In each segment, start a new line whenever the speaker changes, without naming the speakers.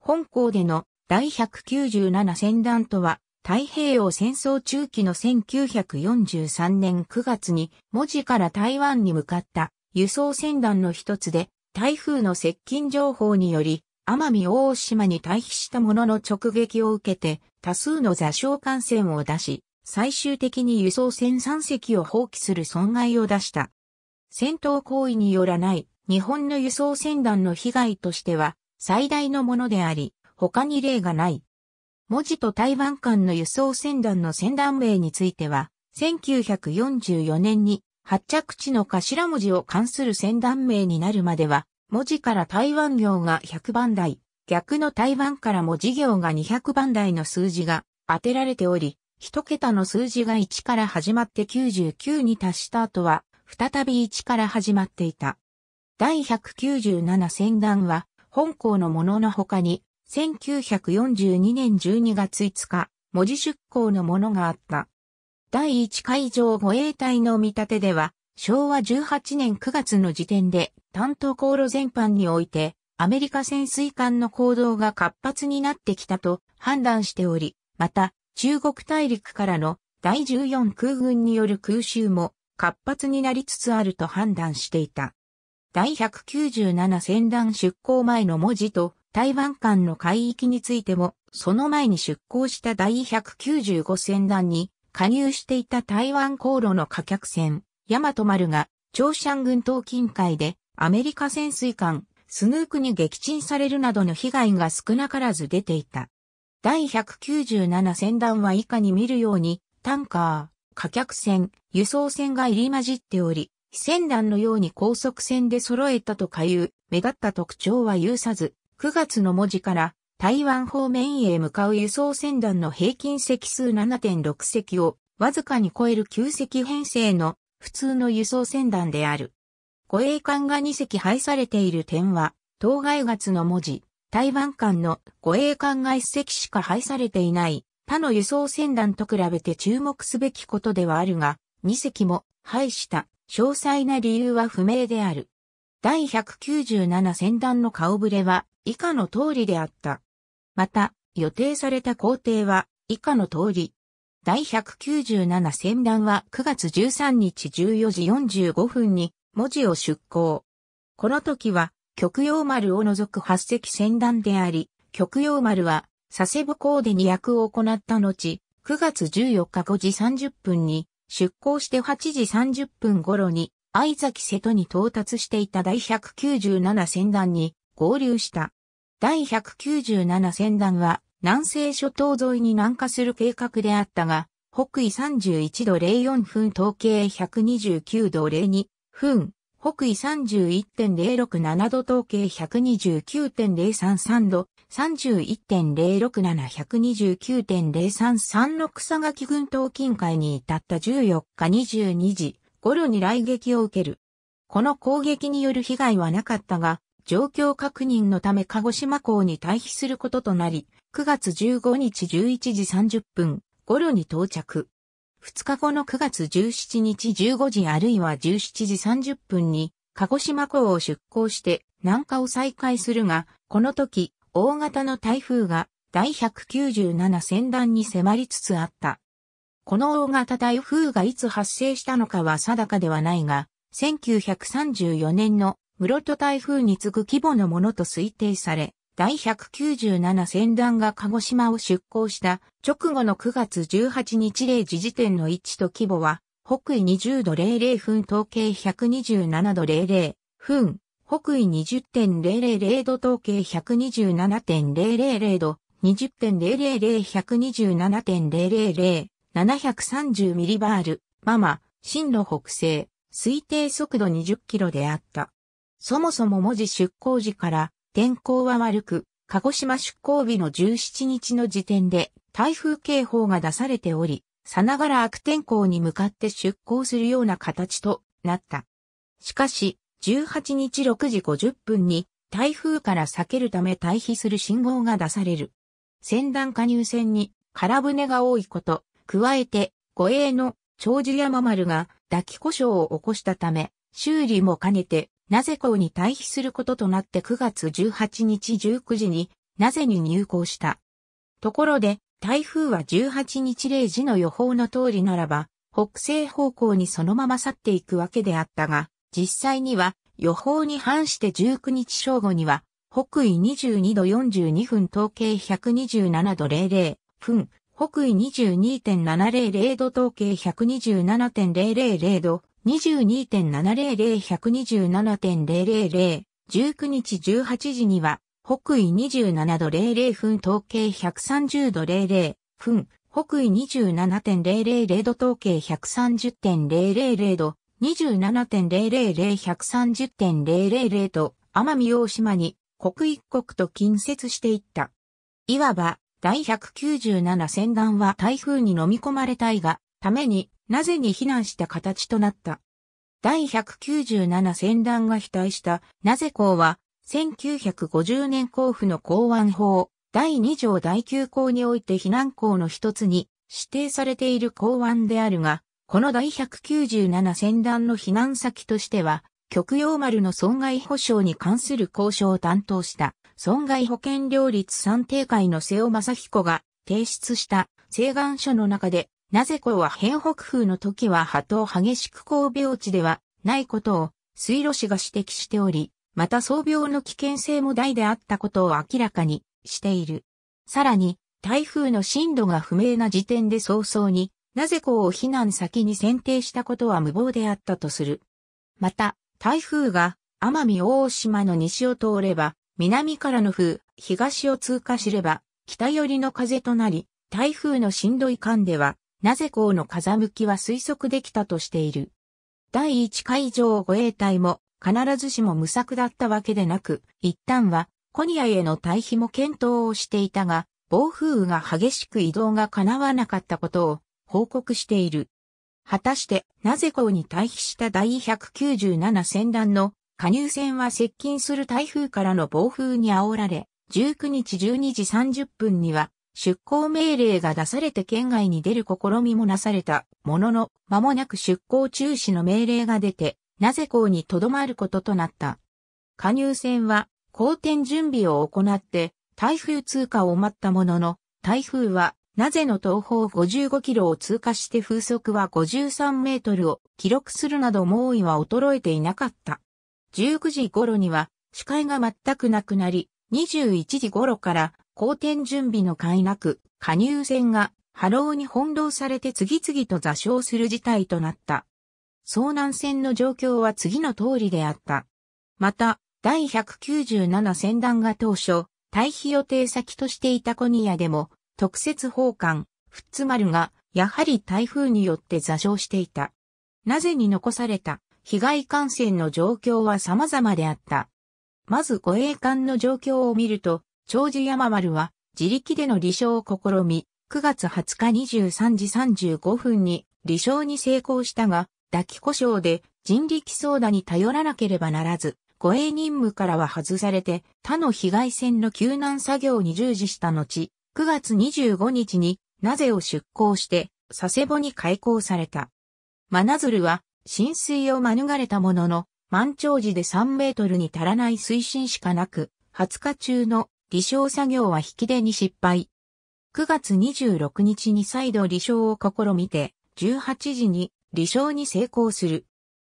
本校での第197戦団とは、太平洋戦争中期の1943年9月に、文字から台湾に向かった輸送戦団の一つで、台風の接近情報により、奄美大島に退避したものの直撃を受けて、多数の座礁艦船を出し、最終的に輸送船3隻を放棄する損害を出した。戦闘行為によらない日本の輸送船団の被害としては、最大のものであり、他に例がない。文字と台湾間の輸送船団の船団名については、1944年に発着地の頭文字を関する船団名になるまでは、文字から台湾行が100番台、逆の台湾から文字行が200番台の数字が当てられており、一桁の数字が1から始まって99に達した後は、再び1から始まっていた。第197船団は、本校のものの他に、1942年12月5日、文字出向のものがあった。第1海上護衛隊の見立てでは、昭和18年9月の時点で、担当航路全般において、アメリカ潜水艦の行動が活発になってきたと判断しており、また、中国大陸からの第14空軍による空襲も活発になりつつあると判断していた。第197船団出港前の文字と台湾間の海域についても、その前に出港した第195船団に加入していた台湾航路の貨客船、ヤマト丸が、長山群島近海でアメリカ潜水艦、スヌークに撃沈されるなどの被害が少なからず出ていた。第197船団は以下に見るように、タンカー、貨客船、輸送船が入り混じっており、非戦団のように高速船で揃えたとかいう目立った特徴は有さず、9月の文字から台湾方面へ向かう輸送船団の平均席数7.6席をわずかに超える9席編成の普通の輸送船団である。護衛艦が2隻配されている点は、当該月の文字、台湾艦の護衛艦が1隻しか配されていない他の輸送船団と比べて注目すべきことではあるが、2隻も配した詳細な理由は不明である。第197戦団の顔ぶれは以下の通りであった。また、予定された工程は以下の通り。第197戦団は9月13日14時45分に文字を出港。この時は極洋丸を除く8隻戦団であり、極洋丸は佐世保港で2役を行った後、9月14日5時30分に出港して8時30分頃に、相崎瀬戸に到達していた第197船団に合流した。第197船団は、南西諸島沿いに南下する計画であったが、北緯31度04分統計129度02分、北緯31.067度統計129.033度31.067-129.033草垣群島近海に至った14日22時頃に来撃を受ける。この攻撃による被害はなかったが、状況確認のため鹿児島港に退避することとなり、9月15日11時30分頃に到着。2日後の9月17日15時あるいは17時30分に、鹿児島港を出港して南下を再開するが、この時、大型の台風が第197戦団に迫りつつあった。この大型台風がいつ発生したのかは定かではないが、1934年の室戸台風に次ぐ規模のものと推定され、第197戦団が鹿児島を出港した直後の9月18日0時時点の位置と規模は、北緯20度00分統計127度00分、北緯20.000度統計127.000度、20.000、127.000、ミリバール、ママ、進路北西、推定速度20キロであった。そもそも文字出港時から天候は悪く、鹿児島出港日の17日の時点で台風警報が出されており、さながら悪天候に向かって出港するような形となった。しかし、18日6時50分に台風から避けるため退避する信号が出される。船団加入船に空船が多いこと、加えて護衛の長寿山丸が抱き故障を起こしたため、修理も兼ねて、なぜ港に退避することとなって9月18日19時に、なぜに入港した。ところで、台風は18日0時の予報の通りならば、北西方向にそのまま去っていくわけであったが、実際には予報に反して19日正午には、北緯22度42分統計127度00分、北緯22.700度統計127.000度、22.700-127.000、19日18時には、北緯27度00分統計130度00分、北緯27.000度統計130.000度、27.000-130.000と奄美大島に刻一刻と近接していった。いわば第197戦艦は台風に飲み込まれたいが、ためになぜに避難した形となった。第197戦団が被体したなぜ港は、1950年交付の港湾法、第2条第9項において避難港の一つに指定されている港湾であるが、この第197船団の避難先としては、極洋丸の損害保障に関する交渉を担当した損害保険料率算定会の瀬尾正彦が提出した請願書の中で、なぜこは平北風の時は波頭激しく神戸落ちではないことを水路氏が指摘しており、また装病の危険性も大であったことを明らかにしている。さらに、台風の進路が不明な時点で早々になぜ港を避難先に選定したことは無謀であったとする。また、台風が奄美大島の西を通れば、南からの風、東を通過すれば、北寄りの風となり、台風のしんどい間では、なぜうの風向きは推測できたとしている。第1海上護衛隊も必ずしも無策だったわけでなく、一旦はコニアへの退避も検討をしていたが、暴風雨が激しく移動が叶わなかったことを報告している。果たして、なぜ港に退避した第197船団の加入船は接近する台風からの暴風に煽られ、19日12時30分には出港命令が出されて県外に出る試みもなされたものの、間もなく出港中止の命令が出て、なぜ港に留まることとなった。加入船は、好転準備を行って、台風通過を待ったものの、台風はなぜの東方55キロを通過して風速は53メートルを記録するなど猛威は衰えていなかった。19時頃には視界が全くなくなり、21時頃から好転準備のなく、加入船が波浪に翻弄されて次々と座礁する事態となった。遭難船の状況は次の通りであった。また、第197船団が当初、退避予定先としていたコニアでも、特設奉還、富津丸が、やはり台風によって座礁していた。なぜに残された、被害感染の状況は様々であった。まず護衛艦の状況を見ると、長寿山丸は自力での離礁を試み、9月20日23時35分に離礁に成功したが、抱き故障で人力相談に頼らなければならず、護衛任務からは外されて他の被害船の救難作業に従事した後、9月25日になぜを出港して佐世保に開港された。真鶴は浸水を免れたものの、満潮時で3メートルに足らない水深しかなく、20日中の離礁作業は引き出に失敗。9月26日に再度離礁を試みて、18時に離礁に成功する。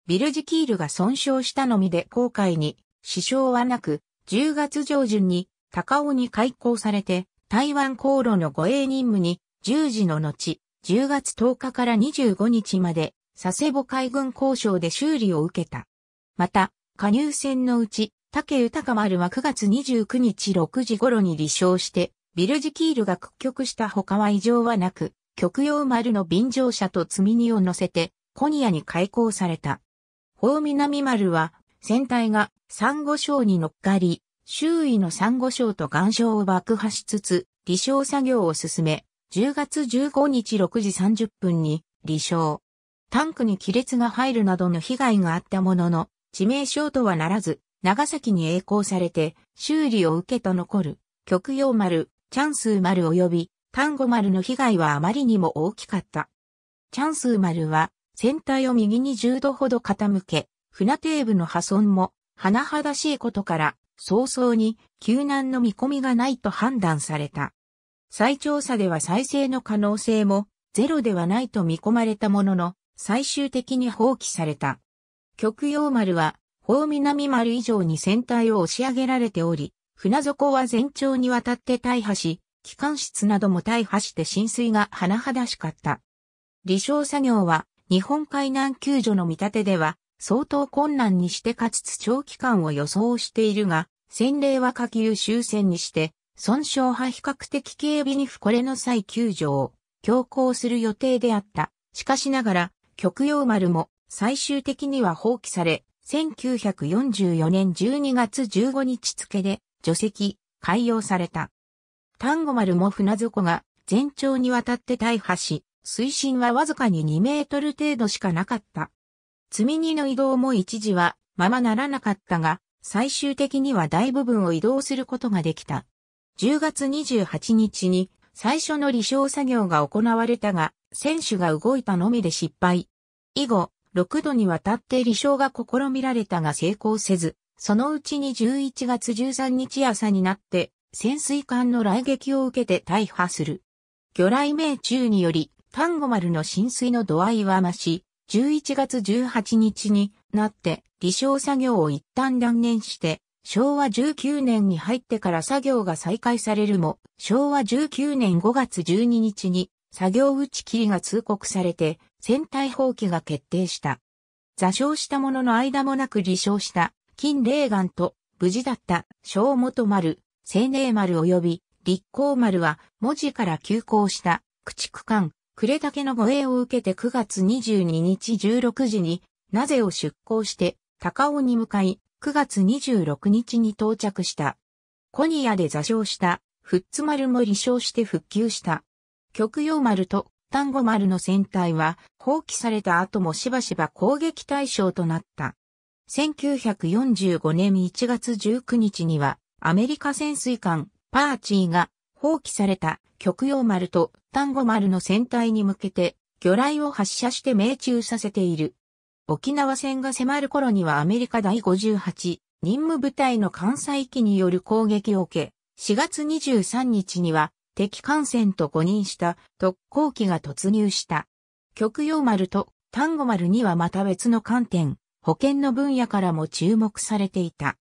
ビルジキールが損傷したのみで航海に支障はなく、10月上旬に高尾に開港されて、台湾航路の護衛任務に10時の後、10月10日から25日まで、佐世保海軍交渉で修理を受けた。また、加入船のうち、竹豊丸は9月29日6時頃に離礁して、ビルジキールが屈曲した他は異常はなく、極洋丸の便乗車と積み荷を乗せて、コニアに開港された。法南丸は、船体が珊瑚礁に乗っかり、周囲の珊瑚礁と岩礁を爆破しつつ、離礁作業を進め、10月15日6時30分に離礁。タンクに亀裂が入るなどの被害があったものの、致命傷とはならず、長崎に栄光されて、修理を受けと残る、極洋丸、チャンスー丸及び、丹後丸の被害はあまりにも大きかった。チャンスー丸は、船体を右に10度ほど傾け、船底部の破損も、甚だしいことから、早々に救難の見込みがないと判断された。再調査では再生の可能性もゼロではないと見込まれたものの、最終的に放棄された。極洋丸は、方南丸以上に船体を押し上げられており、船底は全長にわたって大破し、機関室なども大破して浸水が甚だしかった。離礁作業は、日本海難救助の見立てでは、相当困難にしてかつつ長期間を予想しているが、先例は下級終戦にして、損傷派比較的警備に不これの際救助を強行する予定であった。しかしながら、極洋丸も最終的には放棄され、1944年12月15日付で除籍、海用された。丹後丸も船底が全長にわたって大破し、水深はわずかに2メートル程度しかなかった。積荷の移動も一時はままならなかったが、最終的には大部分を移動することができた。10月28日に最初の離床作業が行われたが、選手が動いたのみで失敗。以後、6度にわたって離床が試みられたが成功せず、そのうちに11月13日朝になって、潜水艦の来撃を受けて大破する。魚雷命中により、丹後丸の浸水の度合いは増し、11月18日になって離床作業を一旦断念して、昭和19年に入ってから作業が再開されるも、昭和19年5月12日に作業打ち切りが通告されて、船体放棄が決定した。座礁したものの間もなく離床した金霊岩と無事だった小元丸、青年丸及び立光丸は文字から急行した駆逐艦呉竹の護衛を受けて9月22日16時に、なぜを出港して、高尾に向かい、9月26日に到着した。コニアで座礁した、富津丸も離礁して復旧した。極洋丸と単語丸の船体は放棄された後もしばしば攻撃対象となった。1945年1月19日にはアメリカ潜水艦パーチーが放棄された極洋丸とンゴ丸の船体に向けて、魚雷を発射して命中させている。沖縄戦が迫る頃にはアメリカ第58任務部隊の艦載機による攻撃を受け、4月23日には敵艦船と誤認した特攻機が突入した。極洋丸と丹後丸にはまた別の観点、保険の分野からも注目されていた。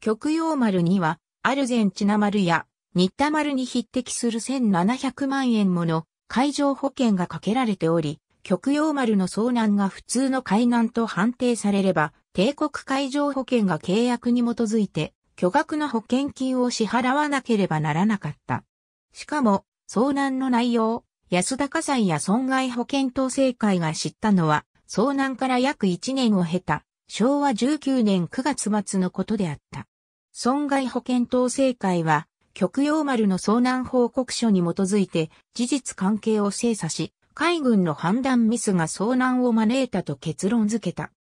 極洋丸にはアルゼンチナ丸や新田丸に匹敵する1700万円もの海上保険がかけられており、極洋丸の遭難が普通の海難と判定されれば、帝国海上保険が契約に基づいて、巨額の保険金を支払わなければならなかった。しかも、遭難の内容、安田火災や損害保険統制会が知ったのは、遭難から約1年を経た、昭和19年9月末のことであった。損害保険統制会は、極洋丸の遭難報告書に基づいて事実関係を精査し、海軍の判断ミスが遭難を招いたと結論付けた。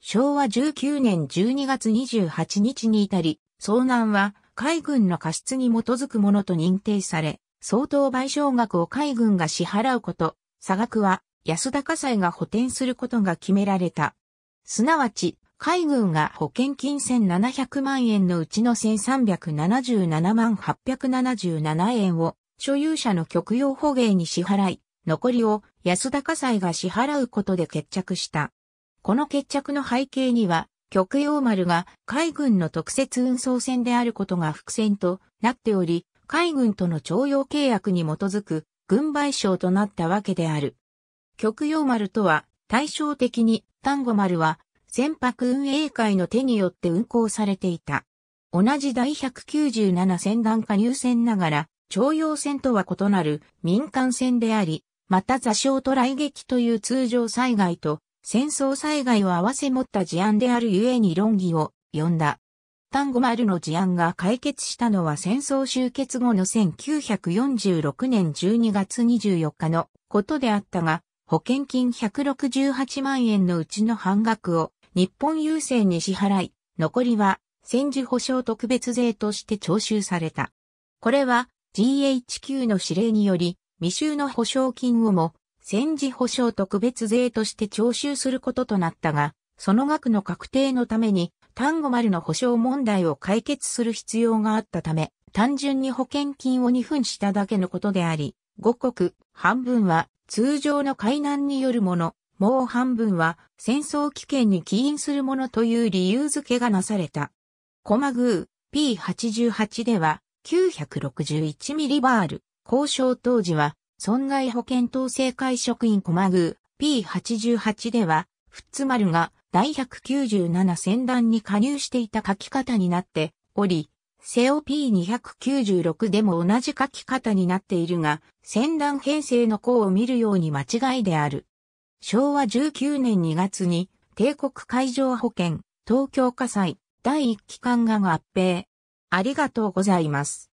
昭和19年12月28日に至り、遭難は海軍の過失に基づくものと認定され、相当賠償額を海軍が支払うこと、差額は安田火災が補填することが決められた。すなわち、海軍が保険金1700万円のうちの1377万877円を所有者の極用捕鯨に支払い、残りを安田火災が支払うことで決着した。この決着の背景には、極用丸が海軍の特設運送船であることが伏線となっており、海軍との徴用契約に基づく軍賠償となったわけである。極用丸とは対照的に丹後丸は船舶運営会の手によって運航されていた。同じ第197船団加入船ながら、徴用船とは異なる民間船であり、また座礁と来撃という通常災害と戦争災害を合わせ持った事案であるゆえに論議を呼んだ。単語丸の事案が解決したのは戦争終結後の1946年12月24日のことであったが、保険金168万円のうちの半額を日本郵政に支払い、残りは戦時保障特別税として徴収された。これは GHQ の指令により未収の保証金をも戦時保障特別税として徴収することとなったが、その額の確定のために単語丸の保証問題を解決する必要があったため、単純に保険金を2分しただけのことであり、5国半分は通常の海難によるもの、もう半分は戦争危険に起因するものという理由付けがなされた。コマグー P88 では9 6 1ール、交渉当時は損害保険統制会職員コマグー P88 では、フッツマルが第197戦団に加入していた書き方になっており、セオ P296 でも同じ書き方になっているが、戦団編成の項を見るように間違いである。昭和19年2月に帝国海上保険東京火災第1期間が合併。ありがとうございます。